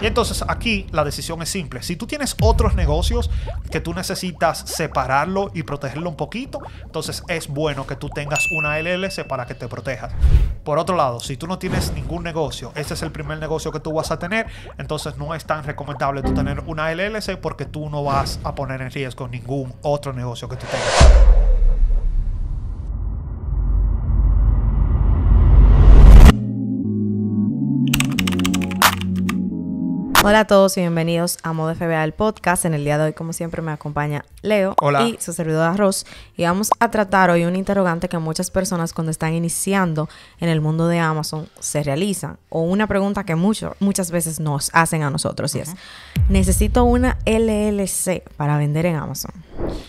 Y entonces aquí la decisión es simple. Si tú tienes otros negocios que tú necesitas separarlo y protegerlo un poquito, entonces es bueno que tú tengas una LLC para que te protejas. Por otro lado, si tú no tienes ningún negocio, ese es el primer negocio que tú vas a tener, entonces no es tan recomendable tú tener una LLC porque tú no vas a poner en riesgo ningún otro negocio que tú tengas. Hola a todos y bienvenidos a Modo FBA, el podcast. En el día de hoy, como siempre, me acompaña Leo y su servidor arroz. Y vamos a tratar hoy un interrogante que muchas personas cuando están iniciando en el mundo de Amazon se realizan. O una pregunta que muchas veces nos hacen a nosotros y es, ¿necesito una LLC para vender en Amazon?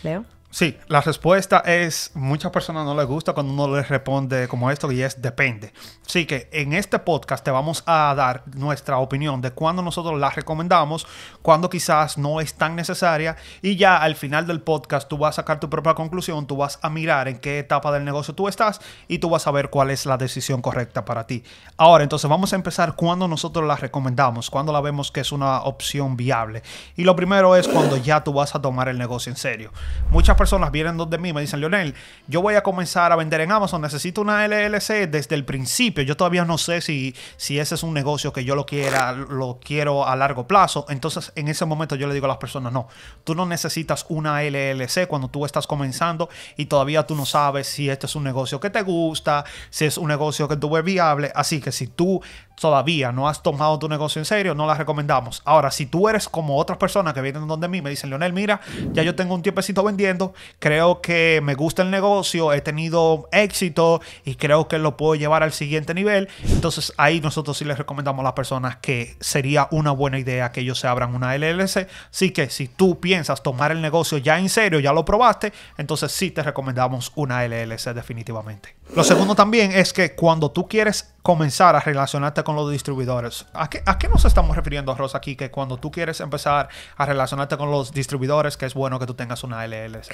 Leo. Sí, la respuesta es, muchas personas no les gusta cuando uno les responde como esto y es depende. Así que en este podcast te vamos a dar nuestra opinión de cuándo nosotros la recomendamos, cuándo quizás no es tan necesaria y ya al final del podcast tú vas a sacar tu propia conclusión, tú vas a mirar en qué etapa del negocio tú estás y tú vas a ver cuál es la decisión correcta para ti. Ahora, entonces vamos a empezar cuando nosotros la recomendamos, cuando la vemos que es una opción viable. Y lo primero es cuando ya tú vas a tomar el negocio en serio. Muchas personas vienen donde mí me dicen, Leonel, yo voy a comenzar a vender en Amazon, necesito una LLC desde el principio. Yo todavía no sé si, si ese es un negocio que yo lo quiera, lo quiero a largo plazo. Entonces, en ese momento yo le digo a las personas, no, tú no necesitas una LLC cuando tú estás comenzando y todavía tú no sabes si este es un negocio que te gusta, si es un negocio que tú ves viable. Así que si tú todavía no has tomado tu negocio en serio, no la recomendamos. Ahora, si tú eres como otras personas que vienen donde mí, me dicen, Leonel, mira, ya yo tengo un tiempecito vendiendo, creo que me gusta el negocio, he tenido éxito y creo que lo puedo llevar al siguiente nivel. Entonces ahí nosotros sí les recomendamos a las personas que sería una buena idea que ellos se abran una LLC. Así que si tú piensas tomar el negocio ya en serio, ya lo probaste, entonces sí te recomendamos una LLC definitivamente. Lo segundo también es que cuando tú quieres comenzar a relacionarte con los distribuidores, ¿a qué, nos estamos refiriendo, Rosa, aquí? Que cuando tú quieres empezar a relacionarte con los distribuidores, que es bueno que tú tengas una LLC.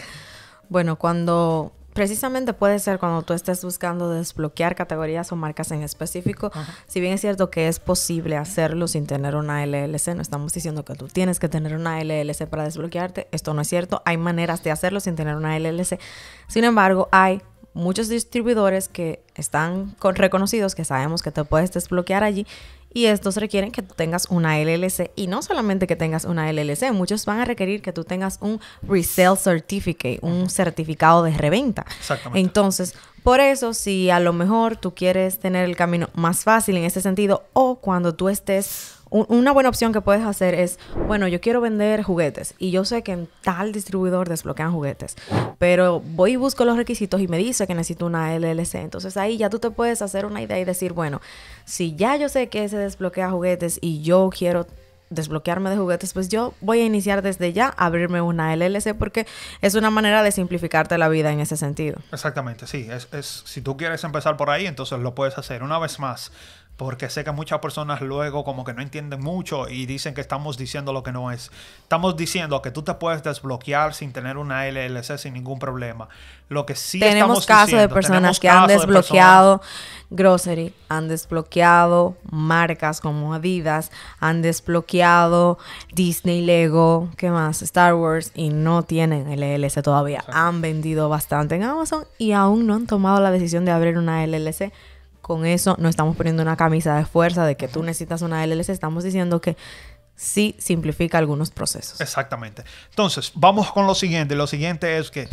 Bueno, cuando precisamente puede ser cuando tú estés buscando desbloquear categorías o marcas en específico. Si bien es cierto que es posible hacerlo sin tener una LLC, no estamos diciendo que tú tienes que tener una LLC para desbloquearte. Esto no es cierto. Hay maneras de hacerlo sin tener una LLC. Sin embargo, hay muchos distribuidores que están reconocidos, que sabemos que te puedes desbloquear allí, y estos requieren que tú tengas una LLC. Y no solamente que tengas una LLC, muchos van a requerir que tú tengas un resale certificate, un certificado de reventa. Exactamente. Entonces, por eso, si a lo mejor tú quieres tener el camino más fácil en ese sentido, o cuando tú estés una buena opción que puedes hacer es, bueno, yo quiero vender juguetes y yo sé que en tal distribuidor desbloquean juguetes, pero voy y busco los requisitos y me dice que necesito una LLC. Entonces ahí ya tú te puedes hacer una idea y decir, bueno, si ya yo sé que se desbloquea juguetes y yo quiero desbloquearme de juguetes, pues yo voy a iniciar desde ya a abrirme una LLC porque es una manera de simplificarte la vida en ese sentido. Exactamente, sí. es, si tú quieres empezar por ahí, entonces lo puedes hacer. Una vez más, porque sé que muchas personas luego como que no entienden mucho y dicen que estamos diciendo lo que no es. Estamos diciendo que tú te puedes desbloquear sin tener una LLC sin ningún problema. Lo que sí tenemos casos de personas que han desbloqueado grocery, han desbloqueado marcas como Adidas, han desbloqueado Disney, Lego, ¿qué más? Star Wars y no tienen LLC todavía. Han vendido bastante en Amazon y aún no han tomado la decisión de abrir una LLC con eso no estamos poniendo una camisa de fuerza de que tú necesitas una LLC, estamos diciendo que sí simplifica algunos procesos. Exactamente. Entonces, vamos con lo siguiente. Lo siguiente es que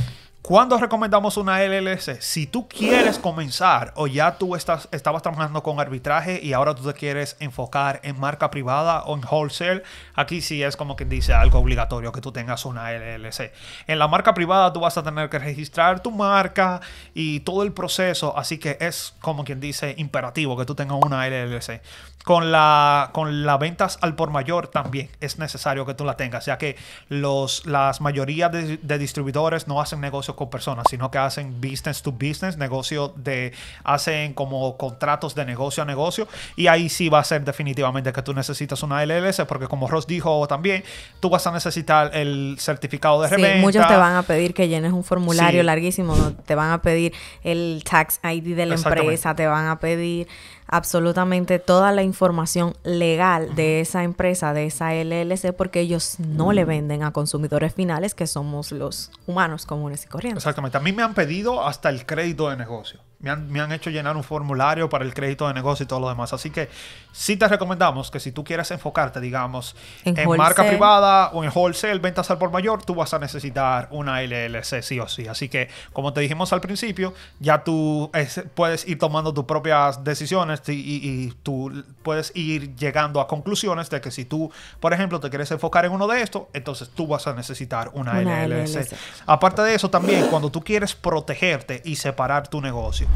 ¿Cuándo recomendamos una LLC? Si tú quieres comenzar o ya tú estás, estabas trabajando con arbitraje y ahora tú te quieres enfocar en marca privada o en wholesale, aquí sí es como quien dice algo obligatorio que tú tengas una LLC. En la marca privada tú vas a tener que registrar tu marca y todo el proceso, así que es como quien dice imperativo que tú tengas una LLC. Con la con las ventas al por mayor también es necesario que tú la tengas, ya que los, las mayorías de, distribuidores no hacen negocio con personas, sino que hacen business to business, negocio de, hacen como contratos de negocio a negocio y ahí sí va a ser definitivamente que tú necesitas una LLC porque como Ross dijo también, tú vas a necesitar el certificado de reventa. Sí, muchos te van a pedir que llenes un formulario larguísimo, te van a pedir el tax ID de la empresa, te van a pedir absolutamente toda la información legal de esa empresa, de esa LLC, porque ellos no le mm. venden a consumidores finales que somos los humanos comunes y corrientes. Exactamente. A mí me han pedido hasta el crédito de negocio me han, me han, hecho llenar un formulario para el crédito de negocio y todo lo demás. Así que sí te recomendamos que si tú quieres enfocarte, digamos, en, marca privada o en wholesale, ventas al por mayor, tú vas a necesitar una LLC sí o sí. Así que, como te dijimos al principio, ya tú puedes ir tomando tus propias decisiones y, tú puedes ir llegando a conclusiones de que si tú, por ejemplo, te quieres enfocar en uno de estos, entonces tú vas a necesitar una, LLC. Aparte de eso, también cuando tú quieres protegerte y separar tu negocio,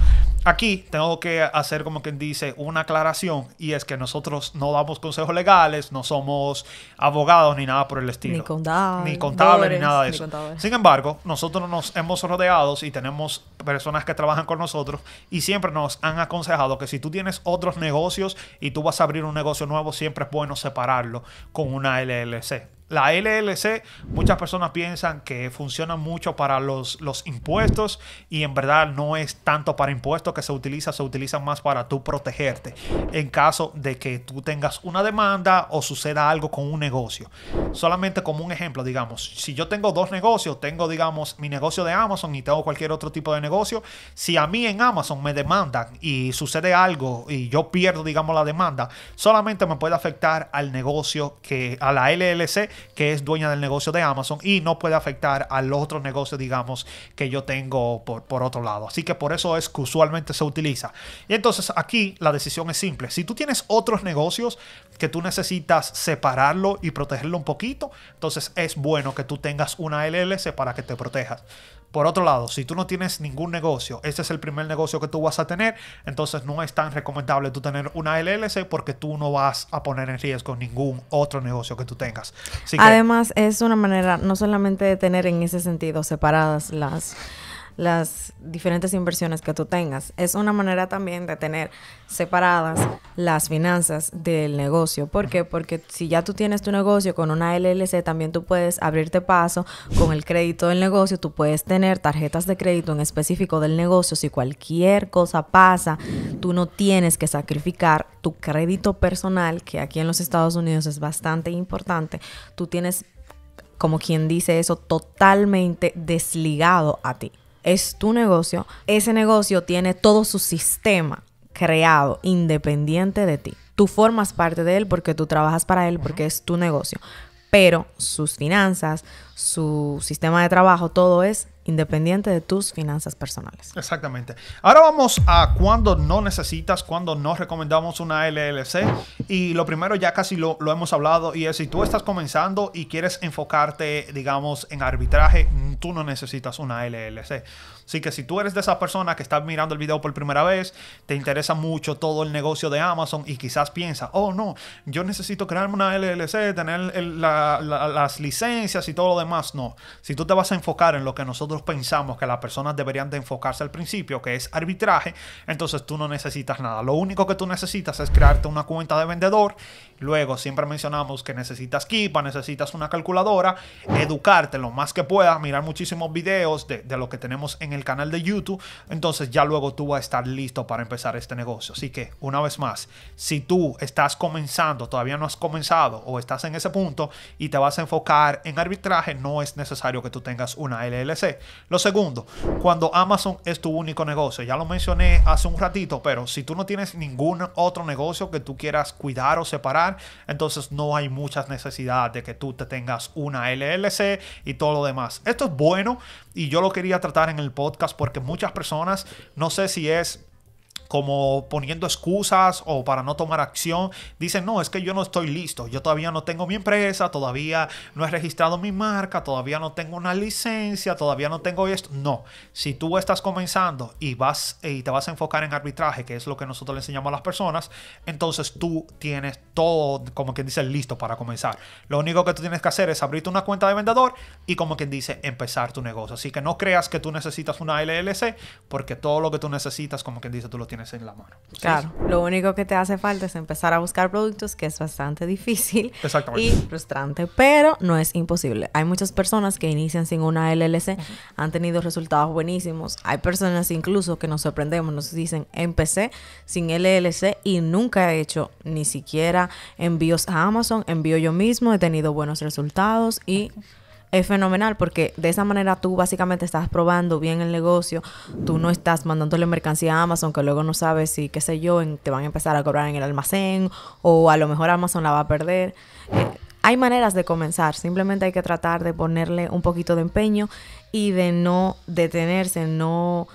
Aquí tengo que hacer como quien dice una aclaración y es que nosotros no damos consejos legales, no somos abogados ni nada por el estilo. Ni, contables, ni ni nada de eso. Sin embargo, nosotros nos hemos rodeado y tenemos personas que trabajan con nosotros y siempre nos han aconsejado que si tú tienes otros negocios y tú vas a abrir un negocio nuevo, siempre es bueno separarlo con una LLC. La LLC, muchas personas piensan que funciona mucho para los, los impuestos y en verdad no es tanto para impuestos que se utiliza, se utiliza más para tú protegerte en caso de que tú tengas una demanda o suceda algo con un negocio. Solamente como un ejemplo, digamos, si yo tengo dos negocios, tengo, digamos, mi negocio de Amazon y tengo cualquier otro tipo de negocio, si a mí en Amazon me demandan y sucede algo y yo pierdo, digamos, la demanda, solamente me puede afectar al negocio que a la LLC que es dueña del negocio de Amazon y no puede afectar a los otros negocios, digamos, que yo tengo por, por otro lado. Así que por eso es que usualmente se utiliza. Y entonces aquí la decisión es simple. Si tú tienes otros negocios que tú necesitas separarlo y protegerlo un poquito, entonces es bueno que tú tengas una LLC para que te protejas. Por otro lado, si tú no tienes ningún negocio, ese es el primer negocio que tú vas a tener, entonces no es tan recomendable tú tener una LLC porque tú no vas a poner en riesgo ningún otro negocio que tú tengas. Además, es una manera no solamente de tener en ese sentido separadas las las diferentes inversiones que tú tengas. Es una manera también de tener separadas las finanzas del negocio. ¿Por qué? Porque si ya tú tienes tu negocio con una LLC, también tú puedes abrirte paso con el crédito del negocio. Tú puedes tener tarjetas de crédito en específico del negocio. Si cualquier cosa pasa, tú no tienes que sacrificar tu crédito personal, que aquí en los Estados Unidos es bastante importante. Tú tienes como quien dice eso, totalmente desligado a ti es tu negocio, ese negocio tiene todo su sistema creado independiente de ti. Tú formas parte de él porque tú trabajas para él, porque es tu negocio. Pero sus finanzas, su sistema de trabajo, todo es independiente de tus finanzas personales. Exactamente. Ahora vamos a cuando no necesitas, cuando no recomendamos una LLC. Y lo primero ya casi lo, lo hemos hablado y es si tú estás comenzando y quieres enfocarte, digamos, en arbitraje, tú no necesitas una LLC. Así que si tú eres de esa persona que está mirando el video por primera vez, te interesa mucho todo el negocio de Amazon y quizás piensa, oh no, yo necesito crearme una LLC, tener las licencias y todo lo demás. No, si tú te vas a enfocar en lo que nosotros pensamos que las personas deberían de enfocarse al principio, que es arbitraje, entonces tú no necesitas nada. Lo único que tú necesitas es crearte una cuenta de vendedor Luego, siempre mencionamos que necesitas Kipa, necesitas una calculadora, educarte lo más que puedas, mirar muchísimos videos de, de, lo que tenemos en el canal de YouTube. Entonces, ya luego tú vas a estar listo para empezar este negocio. Así que, una vez más, si tú estás comenzando, todavía no has comenzado o estás en ese punto y te vas a enfocar en arbitraje, no es necesario que tú tengas una LLC. Lo segundo, cuando Amazon es tu único negocio, ya lo mencioné hace un ratito, pero si tú no tienes ningún otro negocio que tú quieras cuidar o separar, entonces no hay muchas necesidad de que tú te tengas una LLC y todo lo demás. Esto es bueno y yo lo quería tratar en el podcast porque muchas personas, no sé si es como poniendo excusas o para no tomar acción. Dicen, no, es que yo no estoy listo, yo todavía no tengo mi empresa, todavía no he registrado mi marca, todavía no tengo una licencia, todavía no tengo esto. No, si tú estás comenzando y, vas, eh, y te vas a enfocar en arbitraje, que es lo que nosotros le enseñamos a las personas, entonces tú tienes todo, como quien dice, listo para comenzar. Lo único que tú tienes que hacer es abrirte una cuenta de vendedor y como quien dice, empezar tu negocio. Así que no creas que tú necesitas una LLC porque todo lo que tú necesitas, como quien dice, tú lo tienes en la mano. claro, lo único que te hace falta es empezar a buscar productos, que es bastante difícil y frustrante, pero no es imposible. Hay muchas personas que inician sin una LLC, han tenido resultados buenísimos. Hay personas incluso que nos sorprendemos, nos dicen, empecé sin LLC y nunca he hecho ni siquiera envíos a Amazon, envío yo mismo, he tenido buenos resultados y es fenomenal porque de esa manera tú básicamente estás probando bien el negocio, tú no estás mandándole mercancía a Amazon que luego no sabes si, qué sé yo, te van a empezar a cobrar en el almacén o a lo mejor Amazon la va a perder. Eh, hay maneras de comenzar, simplemente hay que tratar de ponerle un poquito de empeño y de no detenerse, no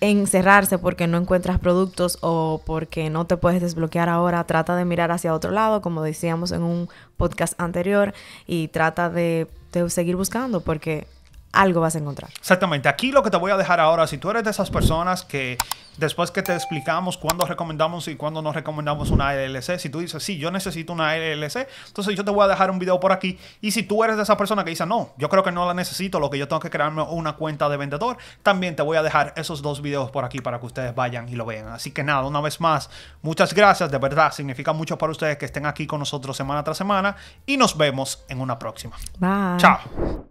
encerrarse porque no encuentras productos o porque no te puedes desbloquear ahora, trata de mirar hacia otro lado, como decíamos en un podcast anterior, y trata de, seguir buscando porque algo vas a encontrar. Exactamente. Aquí lo que te voy a dejar ahora, si tú eres de esas personas que después que te explicamos cuándo recomendamos y cuándo no recomendamos una LLC, si tú dices, sí, yo necesito una LLC, entonces yo te voy a dejar un video por aquí. Y si tú eres de esa persona que dice, no, yo creo que no la necesito, lo que yo tengo que crearme una cuenta de vendedor, también te voy a dejar esos dos videos por aquí para que ustedes vayan y lo vean. Así que nada, una vez más, muchas gracias, de verdad, significa mucho para ustedes que estén aquí con nosotros semana tras semana y nos vemos en una próxima. Bye. Chao.